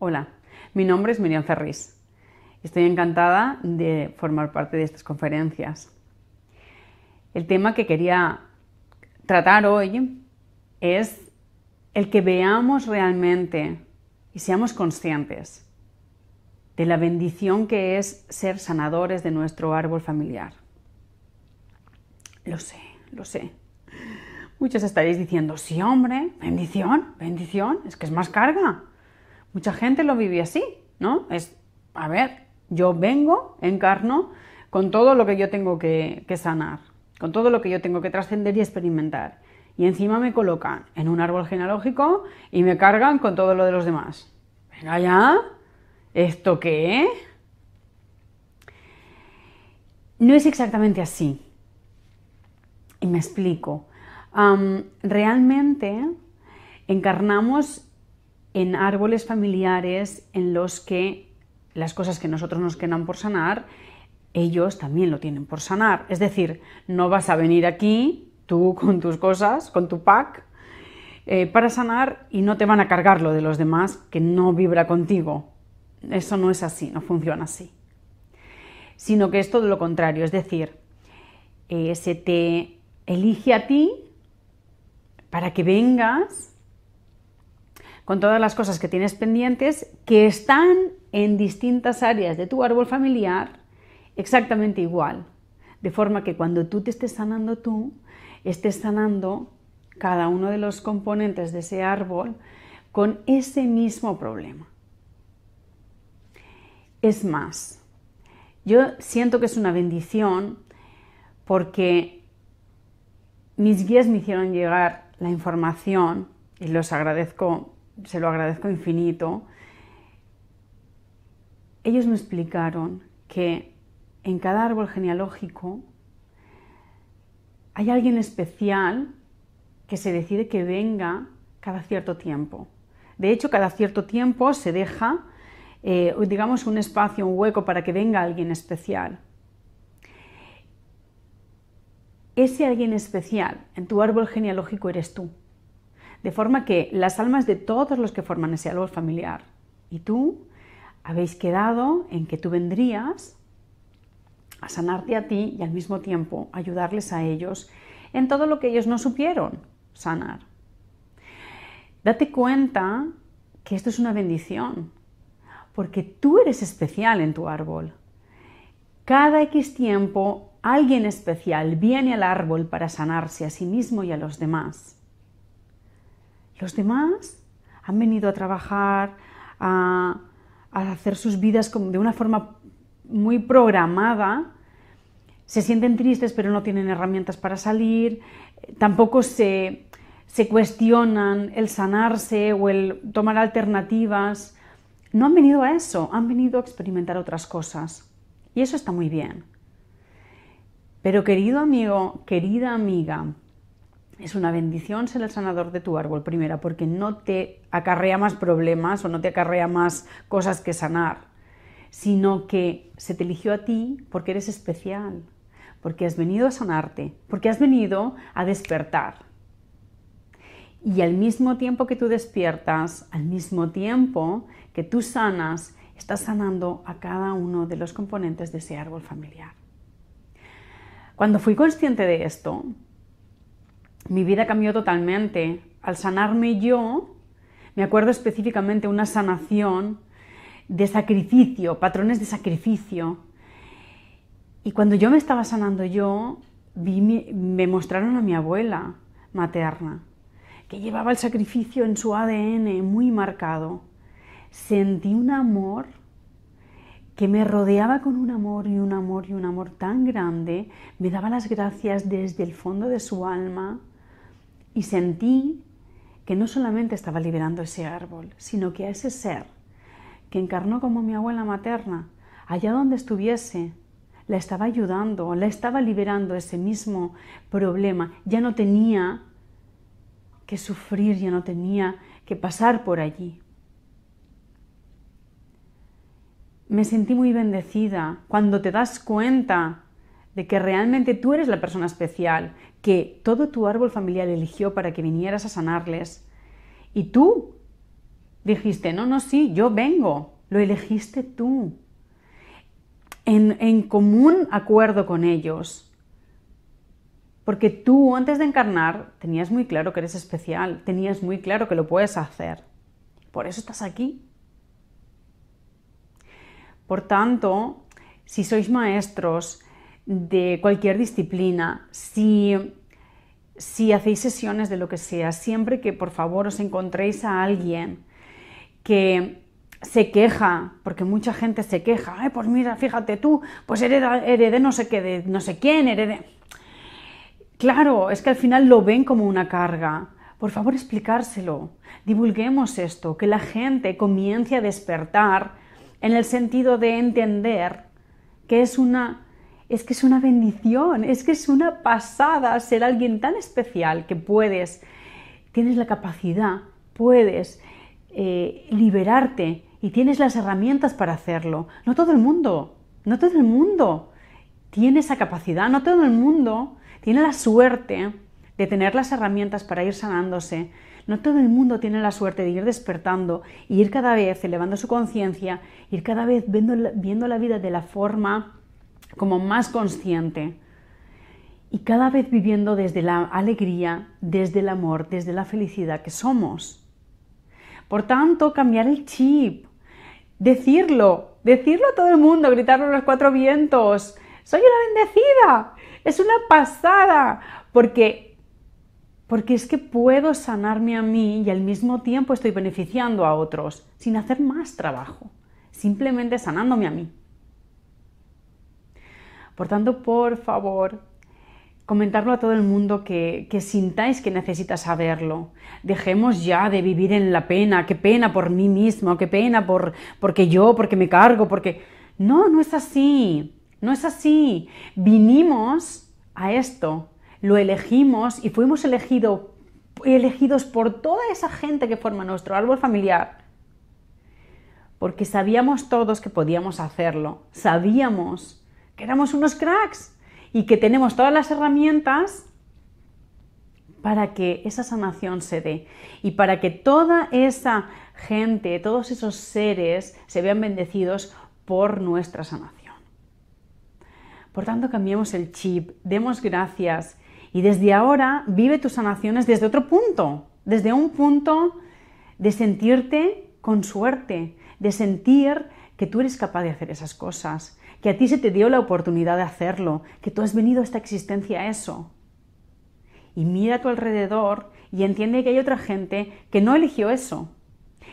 Hola, mi nombre es Miriam Ferris. Estoy encantada de formar parte de estas conferencias. El tema que quería tratar hoy es el que veamos realmente y seamos conscientes de la bendición que es ser sanadores de nuestro árbol familiar. Lo sé, lo sé. Muchos estaréis diciendo, sí hombre, bendición, bendición, es que es más carga. Mucha gente lo vive así, ¿no? Es, a ver, yo vengo, encarno, con todo lo que yo tengo que, sanar, con todo lo que yo tengo que trascender y experimentar. Y encima me colocan en un árbol genealógico y me cargan con todo lo de los demás. Venga ya, ¿esto qué? No es exactamente así. Y me explico. realmente encarnamos en árboles familiares en los que las cosas que nosotros nos quedan por sanar, ellos también lo tienen por sanar. Es decir, no vas a venir aquí tú con tus cosas, con tu pack, eh, para sanar y no te van a cargar lo de los demás que no vibra contigo. Eso no es así, no funciona así. Sino que es todo lo contrario, es decir, eh, se te elige a ti para que vengas con todas las cosas que tienes pendientes que están en distintas áreas de tu árbol familiar exactamente igual. De forma que cuando tú te estés sanando tú, estés sanando cada uno de los componentes de ese árbol con ese mismo problema. Es más, yo siento que es una bendición porque mis guías me hicieron llegar la información y los agradezco se lo agradezco infinito, ellos me explicaron que en cada árbol genealógico hay alguien especial que se decide que venga cada cierto tiempo. De hecho, cada cierto tiempo se deja, eh, digamos, un espacio, un hueco para que venga alguien especial. Ese alguien especial en tu árbol genealógico eres tú. De forma que las almas de todos los que forman ese árbol familiar y tú habéis quedado en que tú vendrías a sanarte a ti y al mismo tiempo ayudarles a ellos en todo lo que ellos no supieron sanar. Date cuenta que esto es una bendición, porque tú eres especial en tu árbol. Cada X tiempo alguien especial viene al árbol para sanarse a sí mismo y a los demás. Los demás han venido a trabajar, a, hacer sus vidas de una forma muy programada, se sienten tristes pero no tienen herramientas para salir, tampoco se, se cuestionan el sanarse o el tomar alternativas. No han venido a eso, han venido a experimentar otras cosas. Y eso está muy bien. Pero querido amigo, querida amiga, es una bendición ser el sanador de tu árbol, primera, porque no te acarrea más problemas o no te acarrea más cosas que sanar, sino que se te eligió a ti porque eres especial, porque has venido a sanarte, porque has venido a despertar. Y al mismo tiempo que tú despiertas, al mismo tiempo que tú sanas, estás sanando a cada uno de los componentes de ese árbol familiar. Cuando fui consciente de esto, mi vida cambió totalmente. Al sanarme yo, me acuerdo específicamente una sanación de sacrificio, patrones de sacrificio. Y cuando yo me estaba sanando yo, me mostraron a mi abuela materna, que llevaba el sacrificio en su ADN muy marcado. Sentí un amor que me rodeaba con un amor y un amor y un amor tan grande, me daba las gracias desde el fondo de su alma y sentí que no solamente estaba liberando ese árbol, sino que a ese ser que encarnó como mi abuela materna, allá donde estuviese, la estaba ayudando, la estaba liberando ese mismo problema. Ya no tenía que sufrir, ya no tenía que pasar por allí. me sentí muy bendecida cuando te das cuenta de que realmente tú eres la persona especial, que todo tu árbol familiar eligió para que vinieras a sanarles. Y tú dijiste, no, no, sí, yo vengo, lo elegiste tú, en, en común acuerdo con ellos. Porque tú antes de encarnar tenías muy claro que eres especial, tenías muy claro que lo puedes hacer. Por eso estás aquí, por tanto, si sois maestros de cualquier disciplina, si, hacéis sesiones de lo que sea, siempre que por favor os encontréis a alguien que se queja, porque mucha gente se queja, Ay, pues mira, fíjate tú, pues herede no sé qué, no sé quién, herede... Claro, es que al final lo ven como una carga. Por favor, explicárselo. Divulguemos esto, que la gente comience a despertar en el sentido de entender que es una es que es una bendición, es que es una pasada ser alguien tan especial que puedes, tienes la capacidad, puedes eh, liberarte y tienes las herramientas para hacerlo. No todo el mundo, no todo el mundo tiene esa capacidad, no todo el mundo tiene la suerte de tener las herramientas para ir sanándose, no todo el mundo tiene la suerte de ir despertando y ir cada vez elevando su conciencia, ir cada vez viendo, viendo, la vida de la forma como más consciente y cada vez viviendo desde la alegría, desde el amor, desde la felicidad que somos. Por tanto, cambiar el chip, decirlo, decirlo a todo el mundo, gritarlo a los cuatro vientos, soy una bendecida, es una pasada, porque porque es que puedo sanarme a mí y al mismo tiempo estoy beneficiando a otros sin hacer más trabajo, simplemente sanándome a mí. Por tanto, por favor, comentarlo a todo el mundo que, que sintáis que necesita saberlo. Dejemos ya de vivir en la pena, qué pena por mí mismo, qué pena por, porque yo, porque me cargo, porque... No, no es así, no es así. Vinimos a esto lo elegimos y fuimos elegido, elegidos por toda esa gente que forma nuestro árbol familiar, porque sabíamos todos que podíamos hacerlo, sabíamos que éramos unos cracks y que tenemos todas las herramientas para que esa sanación se dé y para que toda esa gente, todos esos seres se vean bendecidos por nuestra sanación. Por tanto, cambiemos el chip, demos gracias y desde ahora vive tus sanaciones desde otro punto, desde un punto de sentirte con suerte, de sentir que tú eres capaz de hacer esas cosas, que a ti se te dio la oportunidad de hacerlo, que tú has venido a esta existencia a eso. Y mira a tu alrededor y entiende que hay otra gente que no eligió eso.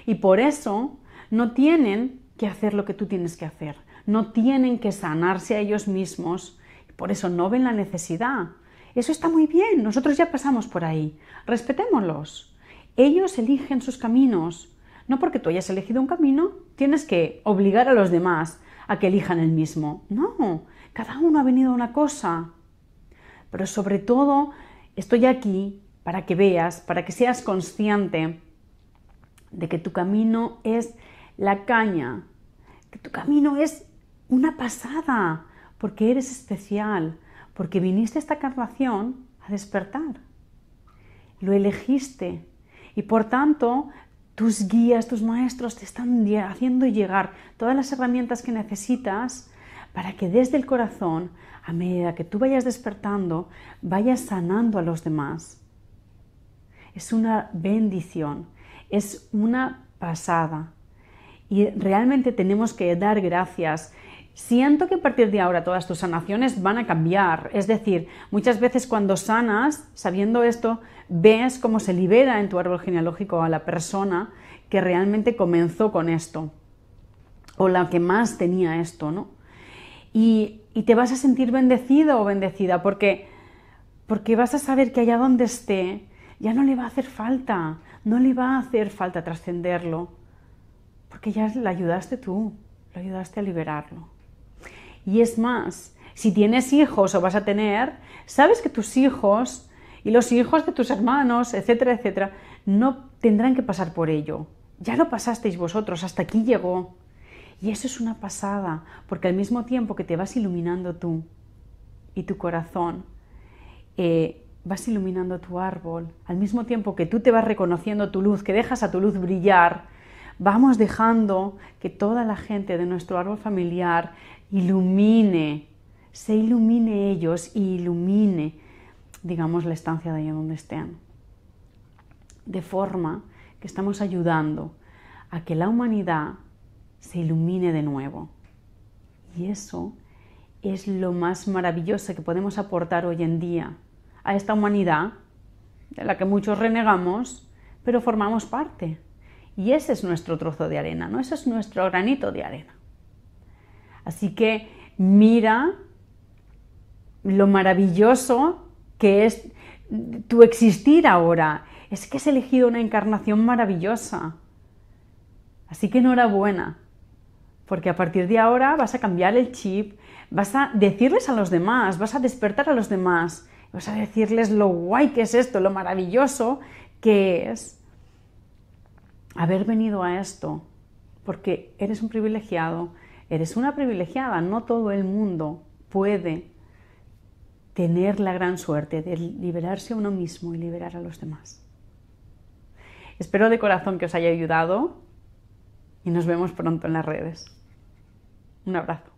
Y por eso no tienen que hacer lo que tú tienes que hacer. No tienen que sanarse a ellos mismos. Por eso no ven la necesidad. Eso está muy bien, nosotros ya pasamos por ahí. Respetémoslos. Ellos eligen sus caminos. No porque tú hayas elegido un camino, tienes que obligar a los demás a que elijan el mismo. No, cada uno ha venido a una cosa. Pero sobre todo, estoy aquí para que veas, para que seas consciente de que tu camino es la caña, que tu camino es una pasada, porque eres especial, porque viniste a esta carnación a despertar. Lo elegiste y por tanto tus guías, tus maestros te están haciendo llegar todas las herramientas que necesitas para que desde el corazón, a medida que tú vayas despertando, vayas sanando a los demás. Es una bendición, es una pasada. Y realmente tenemos que dar gracias Siento que a partir de ahora todas tus sanaciones van a cambiar. Es decir, muchas veces cuando sanas, sabiendo esto, ves cómo se libera en tu árbol genealógico a la persona que realmente comenzó con esto o la que más tenía esto, ¿no? Y, te vas a sentir bendecido o bendecida porque, porque vas a saber que allá donde esté ya no le va a hacer falta, no le va a hacer falta trascenderlo, porque ya la ayudaste tú, lo ayudaste a liberarlo. Y es más, si tienes hijos o vas a tener, sabes que tus hijos y los hijos de tus hermanos, etcétera, etcétera, no tendrán que pasar por ello. Ya lo pasasteis vosotros, hasta aquí llegó. Y eso es una pasada, porque al mismo tiempo que te vas iluminando tú y tu corazón, eh, vas iluminando tu árbol, al mismo tiempo que tú te vas reconociendo tu luz, que dejas a tu luz brillar, vamos dejando que toda la gente de nuestro árbol familiar ilumine, se ilumine ellos y ilumine, digamos, la estancia de allá donde estén. De forma que estamos ayudando a que la humanidad se ilumine de nuevo. Y eso es lo más maravilloso que podemos aportar hoy en día a esta humanidad de la que muchos renegamos, pero formamos parte. Y ese es nuestro trozo de arena, ¿no? Ese es nuestro granito de arena. Así que mira lo maravilloso que es tu existir ahora. Es que has elegido una encarnación maravillosa. Así que enhorabuena, porque a partir de ahora vas a cambiar el chip, vas a decirles a los demás, vas a despertar a los demás, vas a decirles lo guay que es esto, lo maravilloso que es haber venido a esto, porque eres un privilegiado, Eres una privilegiada, no todo el mundo puede tener la gran suerte de liberarse a uno mismo y liberar a los demás. Espero de corazón que os haya ayudado y nos vemos pronto en las redes. Un abrazo.